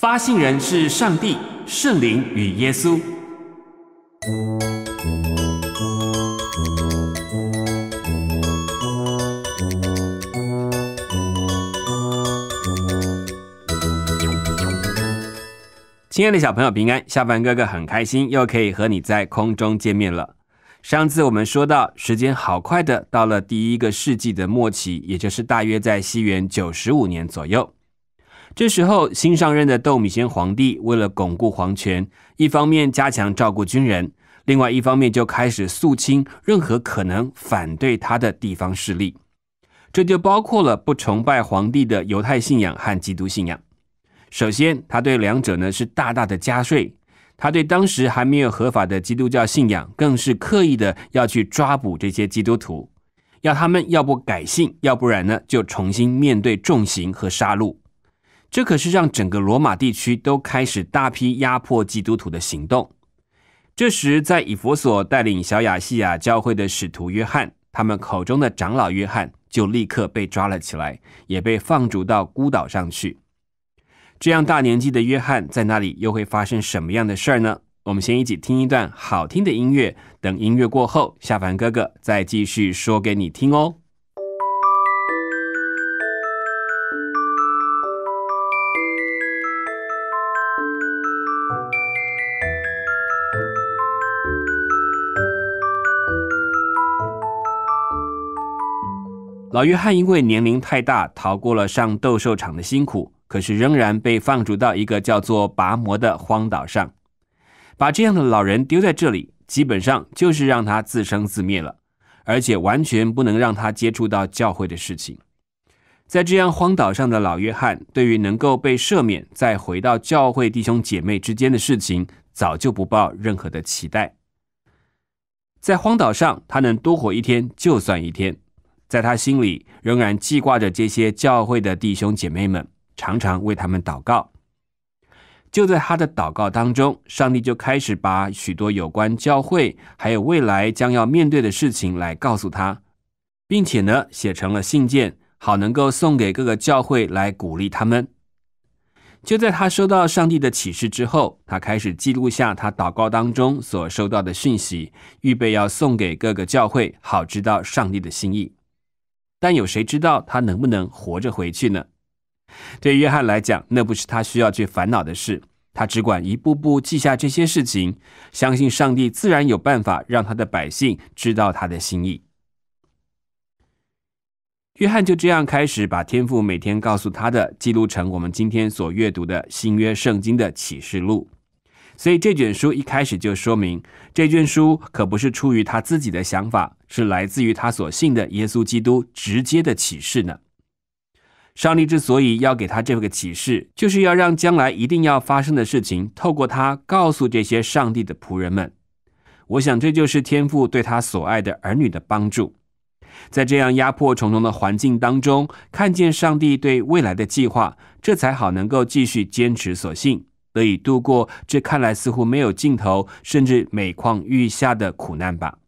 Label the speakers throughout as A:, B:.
A: 发信人是上帝、圣灵与耶稣。亲爱的小朋友，平安！下班哥哥很开心，又可以和你在空中见面了。上次我们说到，时间好快的，到了第一个世纪的末期，也就是大约在西元九十五年左右。这时候，新上任的窦米先皇帝为了巩固皇权，一方面加强照顾军人，另外一方面就开始肃清任何可能反对他的地方势力。这就包括了不崇拜皇帝的犹太信仰和基督信仰。首先，他对两者呢是大大的加税；他对当时还没有合法的基督教信仰，更是刻意的要去抓捕这些基督徒，要他们要不改信，要不然呢就重新面对重刑和杀戮。这可是让整个罗马地区都开始大批压迫基督徒的行动。这时，在以弗所带领小雅西亚教会的使徒约翰，他们口中的长老约翰，就立刻被抓了起来，也被放逐到孤岛上去。这样大年纪的约翰，在那里又会发生什么样的事儿呢？我们先一起听一段好听的音乐，等音乐过后，夏凡哥哥再继续说给你听哦。老约翰因为年龄太大，逃过了上斗兽场的辛苦，可是仍然被放逐到一个叫做拔摩的荒岛上。把这样的老人丢在这里，基本上就是让他自生自灭了，而且完全不能让他接触到教会的事情。在这样荒岛上的老约翰，对于能够被赦免再回到教会弟兄姐妹之间的事情，早就不抱任何的期待。在荒岛上，他能多活一天就算一天。在他心里仍然记挂着这些教会的弟兄姐妹们，常常为他们祷告。就在他的祷告当中，上帝就开始把许多有关教会还有未来将要面对的事情来告诉他，并且呢写成了信件，好能够送给各个教会来鼓励他们。就在他收到上帝的启示之后，他开始记录下他祷告当中所收到的讯息，预备要送给各个教会，好知道上帝的心意。但有谁知道他能不能活着回去呢？对约翰来讲，那不是他需要去烦恼的事，他只管一步步记下这些事情，相信上帝自然有办法让他的百姓知道他的心意。约翰就这样开始把天父每天告诉他的记录成我们今天所阅读的新约圣经的启示录。所以这卷书一开始就说明，这卷书可不是出于他自己的想法，是来自于他所信的耶稣基督直接的启示呢。上帝之所以要给他这个启示，就是要让将来一定要发生的事情，透过他告诉这些上帝的仆人们。我想这就是天赋对他所爱的儿女的帮助，在这样压迫重重的环境当中，看见上帝对未来的计划，这才好能够继续坚持所信。得以度过这看来似乎没有尽头，甚至每况愈下的苦难吧。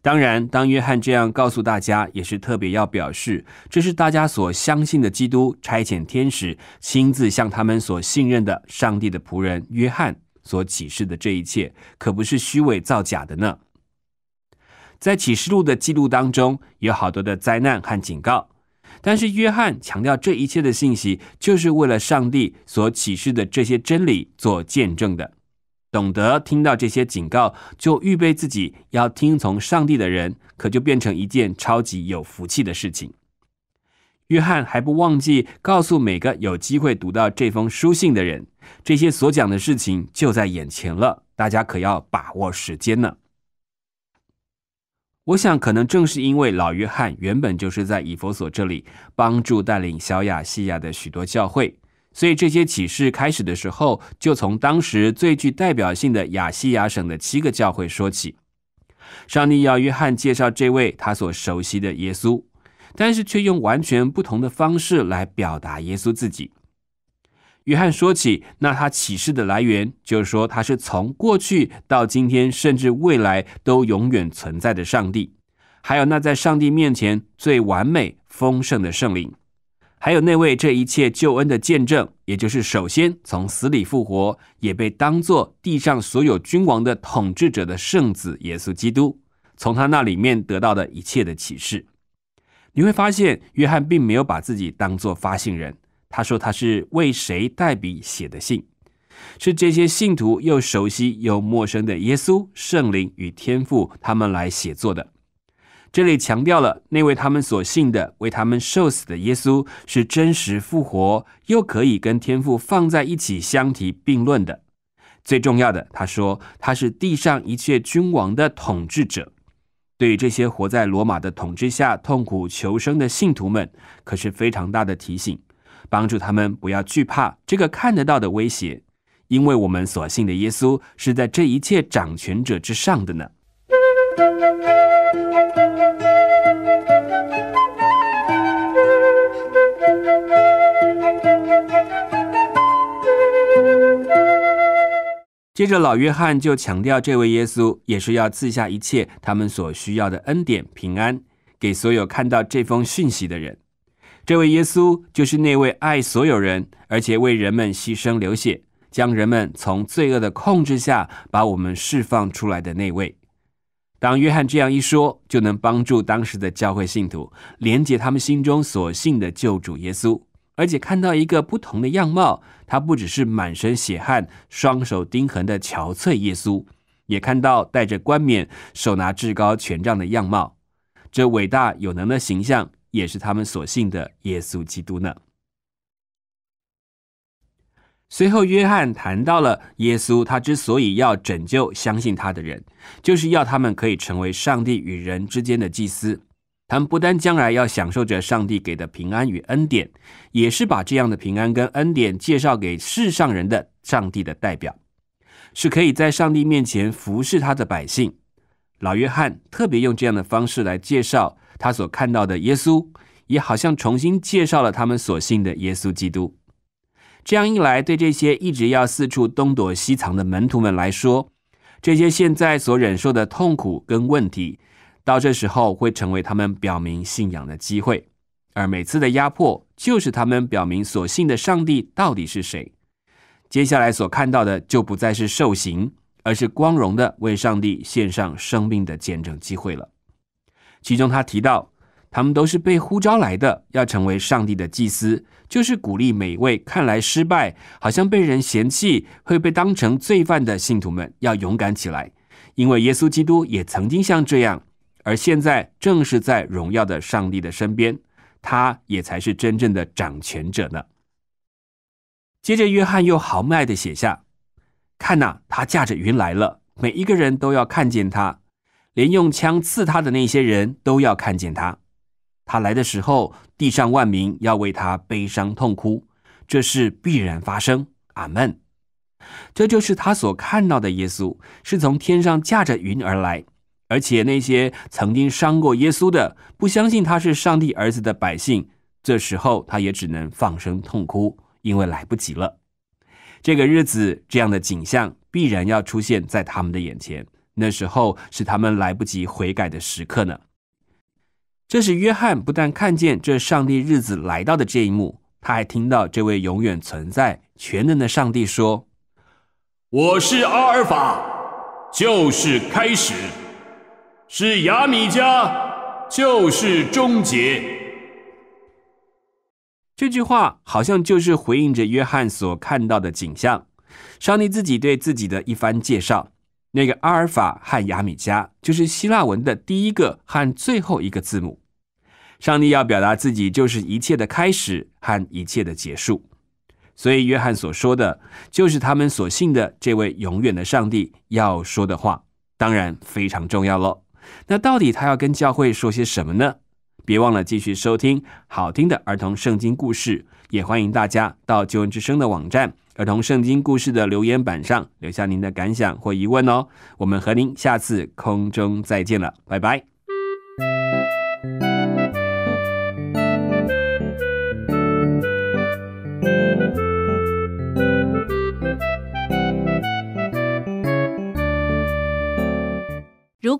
A: 当然，当约翰这样告诉大家，也是特别要表示，这是大家所相信的基督差遣天使，亲自向他们所信任的上帝的仆人约翰所启示的这一切，可不是虚伪造假的呢。在启示录的记录当中，有好多的灾难和警告。但是约翰强调这一切的信息，就是为了上帝所启示的这些真理做见证的。懂得听到这些警告，就预备自己要听从上帝的人，可就变成一件超级有福气的事情。约翰还不忘记告诉每个有机会读到这封书信的人，这些所讲的事情就在眼前了，大家可要把握时间呢。我想，可能正是因为老约翰原本就是在以佛所这里帮助带领小雅西亚的许多教会，所以这些启示开始的时候就从当时最具代表性的雅西亚省的七个教会说起。上帝要约翰介绍这位他所熟悉的耶稣，但是却用完全不同的方式来表达耶稣自己。约翰说起，那他启示的来源就是说，他是从过去到今天，甚至未来都永远存在的上帝，还有那在上帝面前最完美丰盛的圣灵，还有那位这一切救恩的见证，也就是首先从死里复活，也被当作地上所有君王的统治者的圣子耶稣基督，从他那里面得到的一切的启示。你会发现，约翰并没有把自己当做发信人。他说：“他是为谁代笔写的信？是这些信徒又熟悉又陌生的耶稣、圣灵与天父他们来写作的。这里强调了那位他们所信的、为他们受死的耶稣是真实复活，又可以跟天父放在一起相提并论的。最重要的，他说他是地上一切君王的统治者，对于这些活在罗马的统治下、痛苦求生的信徒们，可是非常大的提醒。”帮助他们不要惧怕这个看得到的威胁，因为我们所信的耶稣是在这一切掌权者之上的呢。接着，老约翰就强调，这位耶稣也是要赐下一切他们所需要的恩典、平安，给所有看到这封讯息的人。这位耶稣就是那位爱所有人，而且为人们牺牲流血，将人们从罪恶的控制下把我们释放出来的那位。当约翰这样一说，就能帮助当时的教会信徒连接他们心中所信的救主耶稣，而且看到一个不同的样貌。他不只是满身血汗、双手钉痕的憔悴耶稣，也看到戴着冠冕、手拿至高权杖的样貌，这伟大有能的形象。也是他们所信的耶稣基督呢。随后，约翰谈到了耶稣，他之所以要拯救相信他的人，就是要他们可以成为上帝与人之间的祭司。他们不单将来要享受着上帝给的平安与恩典，也是把这样的平安跟恩典介绍给世上人的上帝的代表，是可以在上帝面前服侍他的百姓。老约翰特别用这样的方式来介绍他所看到的耶稣，也好像重新介绍了他们所信的耶稣基督。这样一来，对这些一直要四处东躲西藏的门徒们来说，这些现在所忍受的痛苦跟问题，到这时候会成为他们表明信仰的机会。而每次的压迫，就是他们表明所信的上帝到底是谁。接下来所看到的就不再是受刑。而是光荣的为上帝献上生命的见证机会了。其中他提到，他们都是被呼召来的，要成为上帝的祭司，就是鼓励每一位看来失败、好像被人嫌弃、会被当成罪犯的信徒们要勇敢起来，因为耶稣基督也曾经像这样，而现在正是在荣耀的上帝的身边，他也才是真正的掌权者呢。接着约翰又豪迈的写下。看呐，他驾着云来了。每一个人都要看见他，连用枪刺他的那些人都要看见他。他来的时候，地上万民要为他悲伤痛哭，这事必然发生。阿门。这就是他所看到的耶稣，是从天上驾着云而来。而且那些曾经伤过耶稣的、不相信他是上帝儿子的百姓，这时候他也只能放声痛哭，因为来不及了。这个日子，这样的景象必然要出现在他们的眼前。那时候是他们来不及悔改的时刻呢。这时，约翰不但看见这上帝日子来到的这一幕，他还听到这位永远存在、全能的上帝说：“我是阿尔法，就是开始；是雅米加，就是终结。”这句话好像就是回应着约翰所看到的景象，上帝自己对自己的一番介绍。那个阿尔法和雅米加就是希腊文的第一个和最后一个字母。上帝要表达自己，就是一切的开始和一切的结束。所以约翰所说的就是他们所信的这位永远的上帝要说的话，当然非常重要了。那到底他要跟教会说些什么呢？别忘了继续收听好听的儿童圣经故事，也欢迎大家到《九恩之声》的网站儿童圣经故事的留言板上留下您的感想或疑问哦。我们和您下次空中再见了，拜拜。